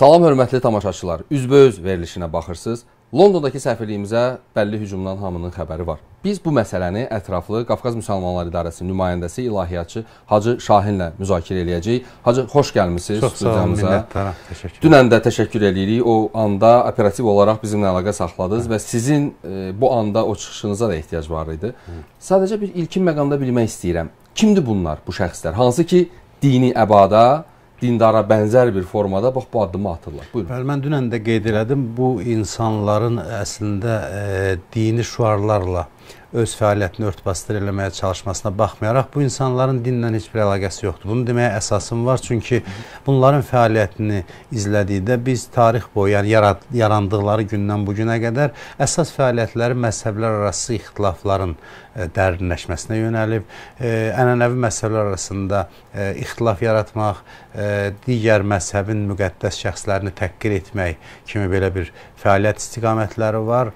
Salam hörmətli tamaşaçılar. Üzbəüz verilişinə baxırsınız. Londondakı səfirliyimizə bəlli hücumdan hamının xəbəri var. Biz bu məsələni ətraflı Qafqaz Müsəlmanları İdarəsinin nümayəndəsi ilahiyyatçı Hacı Şahinlə müzakirə eləyəcəyik. Hacı, xoş gəlmisiniz studiyamıza. Minnətdaram, təşəkkür. Dünən də təşəkkür eləyirik. O anda operativ olaraq bizimlə əlaqə saxladınız Hı. və sizin e, bu anda o çıxışınıza da ehtiyac var idi. Hı. Sadəcə bir ilkin məqamda bilmək istəyirəm. Kimdir bunlar, bu şəxslər? Hansı ki, dini əbada, dindara bənzər bir formada bax bu addımı atırlar. Buyurun. Bəli, mən dünən də qeyd elədim. Bu insanların əslində e, dini şüarlarla öz fəaliyyətini örtbasdır eləməyə çalışmasına baxmayaraq bu insanların dinlə heç bir əlaqəsi yoxdur. Bunu deməyə əsasım var, çünki bunların fəaliyyətini izlədikdə biz tarix boyu, yəni yarad, yarandıqları gündən bu günə qədər əsas fəaliyyətləri məzhəblər arası ixtilafların ə, e, dərinləşməsinə yönəlib, e, ənənəvi məzhəblər arasında ə, e, ixtilaf yaratmaq, ə, digər məzhəbin müqəddəs şəxslərini təqqir etmək kimi belə bir fəaliyyət istiqamətləri var.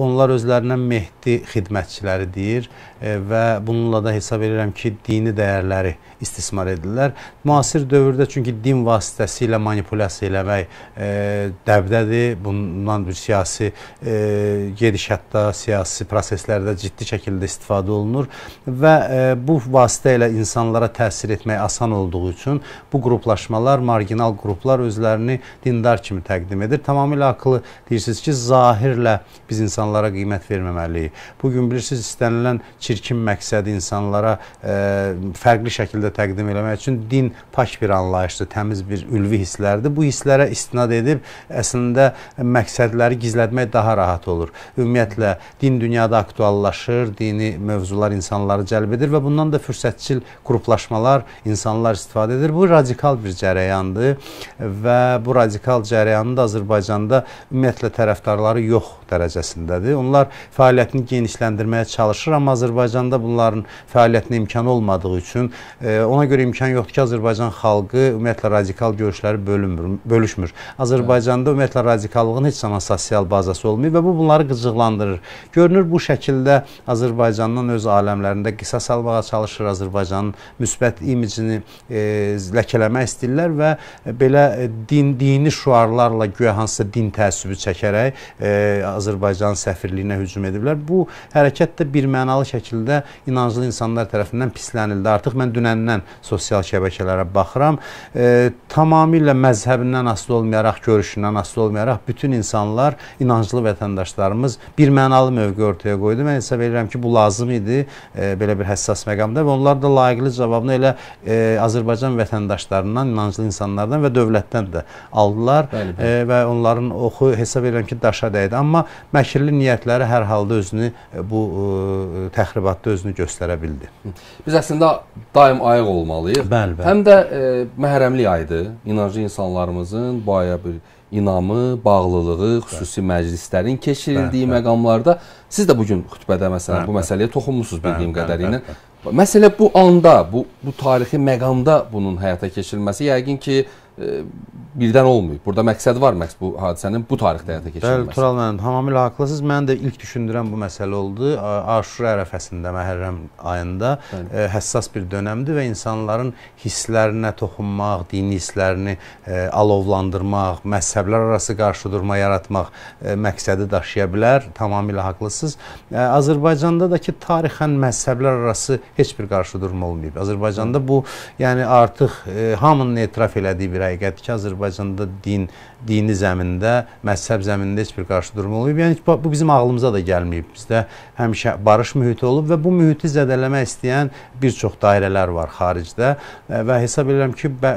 Onlar özlərindən Mehdi, xidmətçiləri deyir, E, və bununla da hesab edirəm ki, dini dəyərləri istismar edirlər. Müasir dövrdə çünki din vasitəsilə manipulyasiya eləmək e, dəbdədir. Bundan bir siyasi e, gedişatda, siyasi proseslərdə ciddi şəkildə istifadə olunur və e, bu vasitə ilə insanlara təsir etmək asan olduğu üçün bu qruplaşmalar, marginal qruplar özlərini dindar kimi təqdim edir. Tamamilə haqlı deyirsiniz ki, zahirlə biz insanlara qiymət verməməliyik. Bu gün bilirsiniz istənilən çirkin məqsədi insanlara e, fərqli şəkildə təqdim eləmək üçün din pak bir anlayışdır, təmiz bir ülvi hisslərdir. Bu hisslərə istinad edib əslində məqsədləri gizlətmək daha rahat olur. Ümumiyyətlə din dünyada aktuallaşır, dini mövzular insanları cəlb edir və bundan da fürsətçil qruplaşmalar insanlar istifadə edir. Bu radikal bir cərəyandır və bu radikal cərəyanın da Azərbaycanda ümumiyyətlə tərəfdarları yoxdur dərəcəsindədir. Onlar fəaliyyətini genişləndirməyə çalışır, amma Azərbaycanda bunların fəaliyyətinə imkan olmadığı üçün e, ona görə imkan yoxdur ki, Azərbaycan xalqı ümumiyyətlə radikal görüşləri bölünmür, bölüşmür. Azərbaycanda ümumiyyətlə radikallığın heç zaman sosial bazası olmayıb və bu bunları qıcıqlandırır. Görünür bu şəkildə Azərbaycandan öz aləmlərində qisas almağa çalışır, Azərbaycanın müsbət imicini e, ləkələmək istəyirlər və belə e, din dini şüarlarla guya hansısa din təəssübü çəkərək e, Azərbaycan səfirliyinə hücum ediblər. Bu hərəkət də birmənalı şəkildə inanclı insanlar tərəfindən pislənildi. Artıq mən dünəndən sosial şəbəkələrə baxıram. E, tamamilə məzhəbindən asılı olmayaraq, görüşündən asılı olmayaraq bütün insanlar, inanclı vətəndaşlarımız birmənalı mövqe ortaya qoydu. Mən hesab edirəm ki, bu lazım idi e, belə bir həssas məqamda və onlar da layiqli cavabını elə e, Azərbaycan vətəndaşlarından, inanclı insanlardan və dövlətdən də aldılar bəli, bəli. E, və onların oxu hesab edirəm ki, daşa dəydi. Amma məkrli niyyətləri hər halda özünü e, bu ə, e, təxribatda özünü göstərə bildi. Biz əslində daim ayıq olmalıyıq. Bəli, bəli. Həm də ə, e, məhərrəmlik ayıdır. İnanclı insanlarımızın baya bir inamı, bağlılığı, xüsusi bəli. məclislərin keçirildiyi bəli, bəli. məqamlarda siz də bu gün xutbədə məsələn bəli, bu məsələyə toxunmusunuz bildiyim bəli, qədərilə. Bəli, bəli. Məsələ bu anda, bu bu tarixi məqamda bunun həyata keçirilməsi yəqin ki, birdən olmayıb. Burada məqsəd var məhz bu hadisənin bu tarixdə həyata keçirilməsi. Bəli, Tural müəllim, tamamilə haqlısınız. Mən də ilk düşündürən bu məsələ oldu. Aşura ərəfəsində, Məhərrəm ayında Bəli. ə, e, həssas bir dönəmdir və insanların hisslərinə toxunmaq, dini hisslərini ə, e, alovlandırmaq, məzhəblər arası qarşıdurma yaratmaq ə, e, məqsədi daşıya bilər. Tamamilə haqlısınız. Ə, Azərbaycanda da ki, tarixən məzhəblər arası heç bir qarşıdurma olmayıb. Azərbaycanda bu, yəni artıq ə, hamının etiraf elədiyi bir həqiqətdir ki, Azərbaycan Azərbaycanda din, dini zəmində, məzhəb zəmində heç bir qarşıdurma olmayıb. Yəni bu bizim ağlımıza da gəlməyib. Bizdə həmişə barış mühiti olub və bu mühiti zədələmək istəyən bir çox dairələr var xaricdə e, və hesab edirəm ki, bə,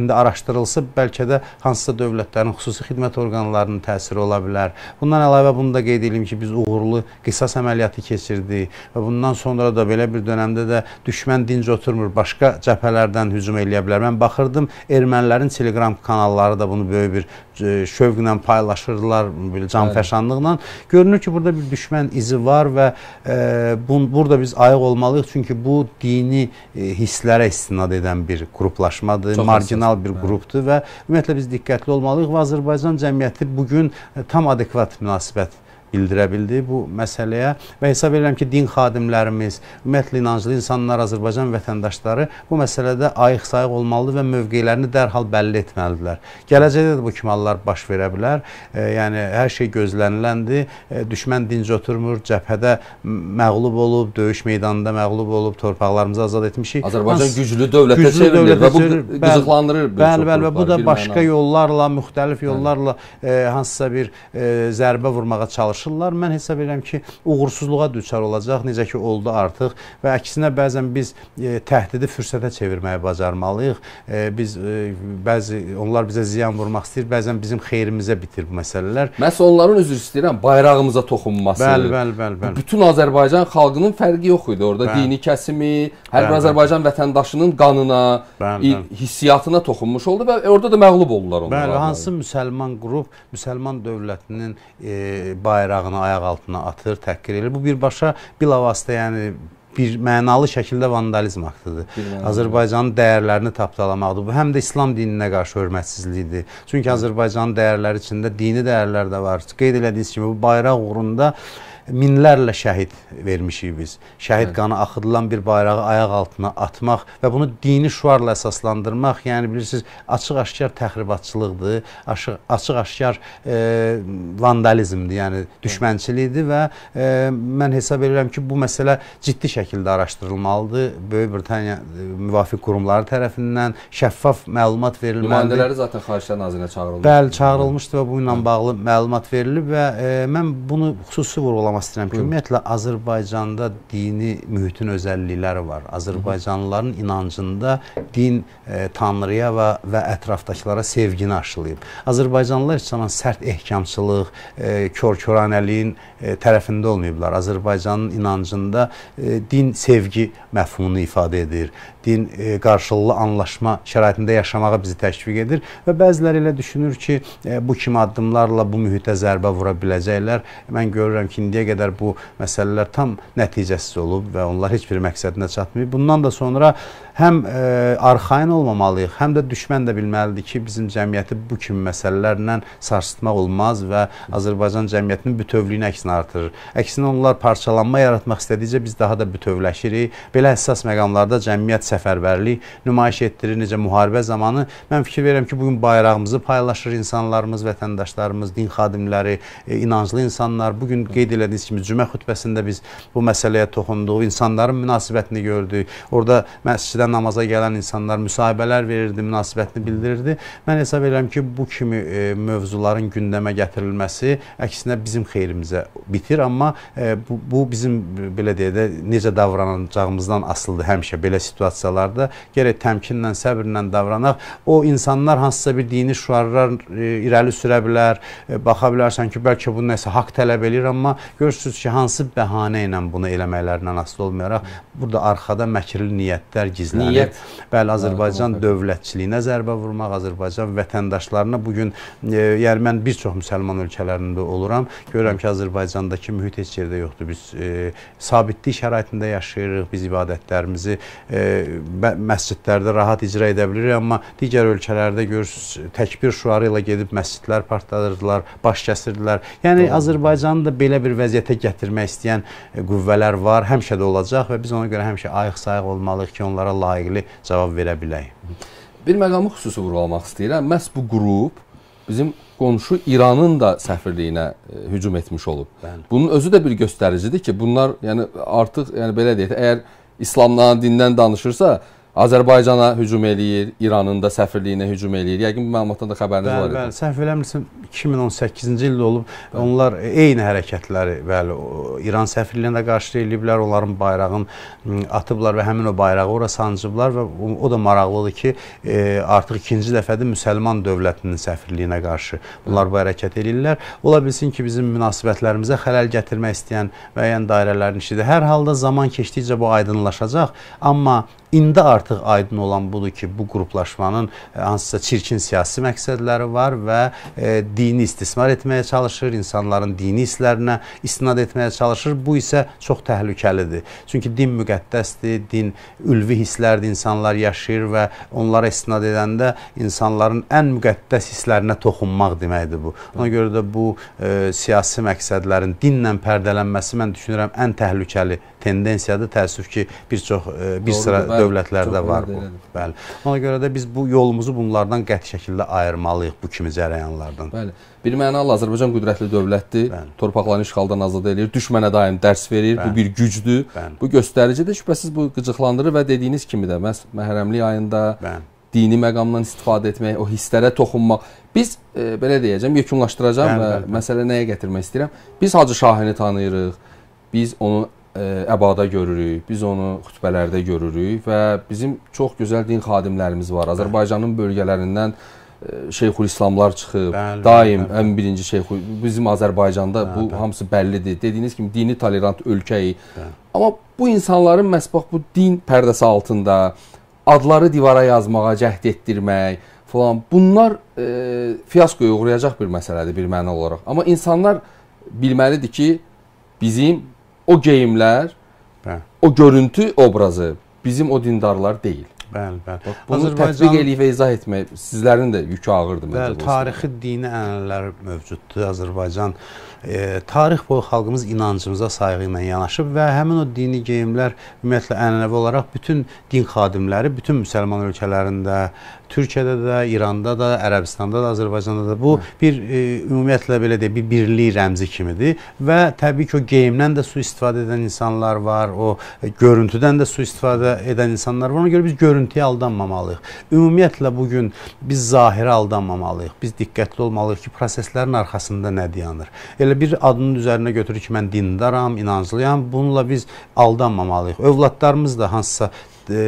indi araşdırılsa bəlkə də hansısa dövlətlərin xüsusi xidmət orqanlarının təsiri ola bilər. Bundan əlavə bunu da qeyd edim ki, biz uğurlu qisas əməliyyatı keçirdik və bundan sonra da belə bir dönəmdə də düşmən dinc oturmur, başqa cəbhələrdən hücum eləyə bilər. Mən baxırdım ermənilərin Telegram kanalı kanalları da bunu böyük bir e, şövqlə paylaşırdılar, belə canfəşanlıqla. Görünür ki, burada bir düşmən izi var və e, bun, burada biz ayıq olmalıyıq. Çünki bu dini e, hisslərə istinad edən bir qruplaşmadır, Çox marginal əsas. bir hə. qrupdur və ümumiyyətlə biz diqqətli olmalıyıq və Azərbaycan cəmiyyəti bugün e, tam adekvat münasibət bildirə bildi bu məsələyə və hesab edirəm ki, din xadimlərimiz, ümumiyyətlə inanclı insanlar, Azərbaycan vətəndaşları bu məsələdə ayıq-sayıq olmalıdır və mövqeylərini dərhal bəlli etməlidirlər. Gələcəkdə də bu kimi hallar baş verə bilər. E, yəni hər şey gözləniləndir. E, düşmən dinc oturmur, cəbhədə məğlub olub, döyüş meydanında məğlub olub, torpaqlarımızı azad etmişik. Azərbaycan Hans, güclü dövlətə çevrilir və bu qızıqlandırır. Bəli, bəli və bu da başqa yollarla, müxtəlif yollarla e, hansısa bir e, zərbə vurmağa çalışır çalışırlar. Mən hesab edirəm ki, uğursuzluğa düçar olacaq, necə ki oldu artıq və əksinə bəzən biz e, təhdidi fürsətə çevirməyi bacarmalıyıq. E, biz e, bəzi onlar bizə ziyan vurmaq istəyir, bəzən bizim xeyrimizə bitir bu məsələlər. Məs onların üzr istəyirəm, bayrağımıza toxunması. Bəli, bəli, bəli, bəli. Bütün Azərbaycan xalqının fərqi yox idi orada. Bəli. Dini kəsimi, hər bəli, bir Azərbaycan bəli. vətəndaşının qanına, bəli, bəli. hissiyatına toxunmuş oldu və orada da məğlub oldular onlar. Bəli, hansı müsəlman qrup müsəlman dövlətinin e, bayrağı bayrağını ayaq altına atır, təhqir edir. Bu birbaşa bilavasitə, yəni bir mənalı şəkildə vandalizm aktıdır. Bilmiyorum. Azərbaycanın dəyərlərini tapdalamaqdır. Bu həm də İslam dininə qarşı hörmətsizlikdir. Çünki Azərbaycanın dəyərləri içində dini dəyərlər də var. Qeyd elədiyiniz kimi bu bayraq uğrunda minlərlə şəhid vermişik biz. Şəhid Hı. qanı axıdılan bir bayrağı ayaq altına atmaq və bunu dini şuarla əsaslandırmaq, yəni bilirsiniz, açıq-aşkar təxribatçılıqdır, açıq-aşkar e, vandalizmdir, yəni düşmənçilikdir və e, mən hesab edirəm ki, bu məsələ ciddi şəkildə araşdırılmalıdır. Böyük Britaniya e, müvafiq qurumları tərəfindən şəffaf məlumat verilməlidir. Nümayəndələri zaten Xarici Nazirinə çağırılmışdı. Bəli, çağırılmışdı və bu ilə bağlı məlumat verilib və e, mən bunu xüsusi vurğulamaq sormaq istəyirəm ki, ümumiyyətlə Azərbaycanda dini mühitin özəllikləri var. Azərbaycanlıların inancında din e, Tanrıya və, və ətrafdakılara sevgini aşılayıb. Azərbaycanlılar heç zaman sərt ehkamçılıq, e, kör-köranəliyin e, tərəfində olmayıblar. Azərbaycanın inancında e, din sevgi məfhumunu ifadə edir. Din e, qarşılıqlı anlaşma şəraitində yaşamağa bizi təşviq edir və bəziləri elə düşünür ki, e, bu kimi addımlarla bu mühitə zərbə vura biləcəklər. Mən görürəm ki, indiyə qədər bu məsələlər tam nəticəsiz olub və onlar heç bir məqsədinə çatmayıb. Bundan da sonra həm ə, e, arxain olmamalıyıq, həm də düşmən də bilməlidir ki, bizim cəmiyyəti bu kimi məsələlərlə sarsıtmaq olmaz və Azərbaycan cəmiyyətinin bütövlüyünü əksinə artırır. Əksinə onlar parçalanma yaratmaq istədikcə biz daha da bütövləşirik. Belə həssas məqamlarda cəmiyyət səfərbərlik nümayiş etdirir, necə müharibə zamanı. Mən fikir verirəm ki, bu gün bayrağımızı paylaşır insanlarımız, vətəndaşlarımız, din xadimləri, e, inanclı insanlar. Bu gün qeyd elədiyi etdiyiniz kimi cümə xütbəsində biz bu məsələyə toxunduq, insanların münasibətini gördük. Orada məscidə namaza gələn insanlar müsahibələr verirdi, münasibətini bildirirdi. Mən hesab edirəm ki, bu kimi e, mövzuların gündəmə gətirilməsi əksinə bizim xeyrimizə bitir, amma e, bu, bu bizim belə deyə də necə davranacağımızdan asılıdır həmişə belə situasiyalarda. Gərək təmkinlə, səbirlə davranaq. O insanlar hansısa bir dini şüarlar e, irəli sürə bilər, e, baxa bilərsən ki, bəlkə bu nəsə haqq tələb eləyir, amma gör görürsüz ki, hansı bəhanə ilə bunu eləməklərindən asılı olmayaraq burada arxada məkrli niyyətlər gizlənir. Niyyət. Bəli, Azərbaycan Bəli. dövlətçiliyinə zərbə vurmaq, Azərbaycan vətəndaşlarına bu gün e, yəni mən bir çox müsəlman ölkələrində oluram. Görürəm ki, Azərbaycandakı mühit heç yerdə yoxdur. Biz e, sabitlik şəraitində yaşayırıq. Biz ibadətlərimizi e, məscidlərdə rahat icra edə bilirik, amma digər ölkələrdə görürsüz təkbir şüarı ilə gedib məscidlər partladırdılar, baş kəsirdilər. Yəni Doğru. Azərbaycanın da belə bir vəziyyəti vəziyyətə gətirmək istəyən e, qüvvələr var, həmişə də olacaq və biz ona görə həmişə ayıq-sayıq olmalıyıq ki, onlara layiqli cavab verə bilək. Bir məqamı xüsusi vurğulamaq istəyirəm. Məhz bu qrup bizim qonşu İranın da səfirliyinə e, hücum etmiş olub. Bəli. Bunun özü də bir göstəricidir ki, bunlar yəni artıq yəni belə deyək, əgər İslamdan, dindən danışırsa, Azərbaycana hücum eləyir, İranın da səfirliyinə hücum eləyir. Yəqin bu məlumatdan da xəbəriniz bəli, var idi. Bəli, səhv eləmirsən 2018-ci ildə olub. Bəli. Onlar eyni hərəkətləri, bəli, İran səfirliyinə də qarşı eləyiblər, onların bayrağını atıblar və həmin o bayrağı ora sancıblar və o da maraqlıdır ki, e, artıq ikinci dəfədir müsəlman dövlətinin səfirliyinə qarşı bunlar bu hərəkət eləyirlər. Ola bilsin ki, bizim münasibətlərimizə xələl gətirmək istəyən müəyyən dairələrin işidir. Hər halda zaman keçdikcə bu aydınlaşacaq, amma İndi artıq aydın olan budur ki, bu qruplaşmanın e, hansısa çirkin siyasi məqsədləri var və e, dini istismar etməyə çalışır, insanların dini hisslərinə istinad etməyə çalışır. Bu isə çox təhlükəlidir. Çünki din müqəddəsdir, din ülvi hisslərdir, insanlar yaşayır və onlara istinad edəndə insanların ən müqəddəs hisslərinə toxunmaq deməkdir bu. Ona görə də bu e, siyasi məqsədlərin dinlə pərdələnməsi mən düşünürəm ən təhlükəli tendensiyadır. Təəssüf ki, bir çox e, bir Doğrudur, sıra bəli, dövlətlərdə var bu. Elədir. Bəli. Ona görə də biz bu yolumuzu bunlardan qəti şəkildə ayırmalıyıq bu kimi cərəyanlardan. Bəli. Bir mənalı Azərbaycan qüdrətli dövlətdir. Bəli. Torpaqlarını işğaldan azad eləyir. Düşmənə daim dərs verir. Bəli. Bu bir gücdür. Bəli. Bu göstəricidir. Şübhəsiz bu qıcıqlandırır və dediyiniz kimi də məhz məhərrəmlik ayında Bəli dini məqamdan istifadə etmək, o hisslərə toxunmaq. Biz e, belə deyəcəm, yekunlaşdıracağam bəli, və bəli. məsələ nəyə gətirmək istəyirəm? Biz Hacı Şahini tanıyırıq. Biz onu E, əbada görürük, biz onu xütbələrdə görürük və bizim çox gözəl din xadimlərimiz var. Azərbaycanın bölgələrindən e, Şeyxülislamlar çıxıb, bəli, daim bəli. ən birinci şeyxü bizim Azərbaycanda bəli, hə, bu bəli. hamısı bəllidir. Dediyiniz kimi dini tolerant ölkəyik. Hə. Amma bu insanların məhz bax bu din pərdəsi altında adları divara yazmağa cəhd etdirmək falan bunlar e, fiaskoya uğrayacaq bir məsələdir bir məna olaraq. Amma insanlar bilməlidir ki, bizim o geyimlər, bəli. o görüntü obrazı bizim o dindarlar deyil. Bəli, bəli. Bunu Azərbaycan... tətbiq eləyib və izah etmək sizlərin də yükü ağırdır məncə. Bəli, tarixi dini ənənələr mövcuddur. Azərbaycan E, tarix boyu xalqımız inancımıza sayğı ilə yanaşıb və həmin o dini geyimlər ümumiyyətlə ənənəvi olaraq bütün din xadimləri bütün müsəlman ölkələrində, Türkiyədə də, İranda da, Ərəbistanda da, Azərbaycanda da bu Hı. bir e, ümumiyyətlə belə deyək, bir birlik rəmzi kimidir və təbii ki, o geyimdən də sui-istifadə edən insanlar var, o görüntüdən də sui-istifadə edən insanlar var. Ona görə biz görüntüyə aldanmamalıyıq. Ümumiyyətlə bu gün biz zahirə aldanmamalıyıq. Biz diqqətli olmalıyıq ki, proseslərin arxasında nə dayanır. Elə elə bir adının üzərinə götürür ki, mən dindaram, inanclıyam. Bununla biz aldanmamalıyıq. Övladlarımız da hansısa E,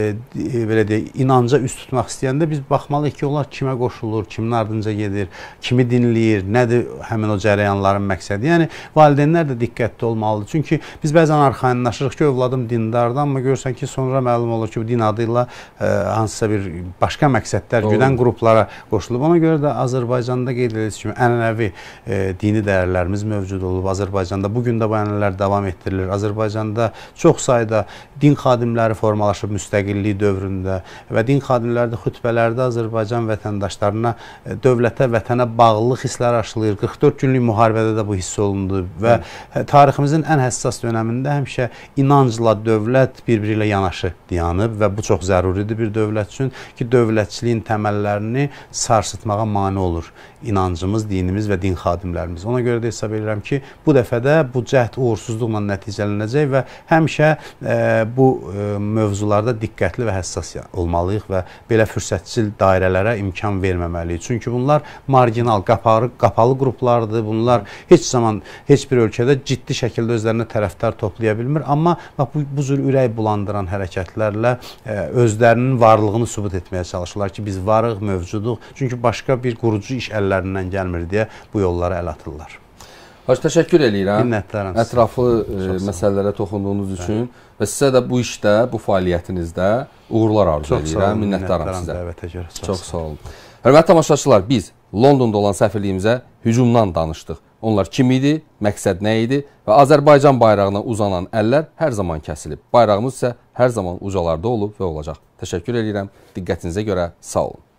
e, belə deyək, inanca üst tutmaq istəyəndə biz baxmalıyıq ki, onlar kimə qoşulur, kimin ardınca gedir, kimi dinləyir, nədir həmin o cərəyanların məqsədi. Yəni valideynlər də diqqətli olmalıdır. Çünki biz bəzən arxayınlaşırıq ki, övladım dindardanmı görsən ki, sonra məlum olur ki, bu din adı ilə e, hansısa bir başqa məqsədlər Doğru. güdən qruplara qoşulub. Ona görə də Azərbaycanda qeyd edildiyi kimi ənənəvi e, dini dəyərlərimiz mövcud olub Azərbaycanda. Bu gün də bu ənənələr davam etdirilir. Azərbaycanda çox sayda din xadimləri formalaşıb, müstəqil müstəqillik dövründə və din xadimləri də xütbələrdə Azərbaycan vətəndaşlarına e, dövlətə, vətənə bağlılıq hissləri aşılayır. 44 günlük müharibədə də bu hiss olundu və e, tariximizin ən həssas dönəmində həmişə inancla dövlət bir-biri ilə yanaşı dayanıb və bu çox zəruridir bir dövlət üçün ki, dövlətçiliyin təməllərini sarsıtmağa mane olur inancımız, dinimiz və din xadimlərimiz. Ona görə də hesab edirəm ki, bu dəfə də bu cəhd uğursuzluqla nəticələnəcək və həmişə ə, e, bu ə, mövzularda diqqətli və həssas olmalıyıq və belə fürsətçil dairələrə imkan verməməliyik. Çünki bunlar marginal, qapalı, qapalı qruplardır. Bunlar heç zaman heç bir ölkədə ciddi şəkildə özlərinə tərəfdar toplaya bilmir. Amma bax, bu, bu cür ürək bulandıran hərəkətlərlə ə, e, özlərinin varlığını sübut etməyə çalışırlar ki, biz varıq, mövcuduq. Çünki başqa bir qurucu iş əllərindən gəlmir deyə bu yollara əl atırlar. Hacı təşəkkür eləyirəm. Minnətdaram. Ətraflı ə, e, məsələlərə toxunduğunuz Bəli. üçün və sizə də bu işdə, bu fəaliyyətinizdə uğurlar arzu Çox eləyirəm. Minnətdaram sizə. Dəvətə görə sağ olun. Çox sağ olun. Hörmətli tamaşaçılar, biz Londonda olan səfirliyimizə hücumdan danışdıq. Onlar kim idi, məqsəd nə idi və Azərbaycan bayrağına uzanan əllər hər zaman kəsilib. Bayrağımız isə hər zaman ucalarda olub və olacaq. Təşəkkür eləyirəm. Diqqətinizə görə sağ olun.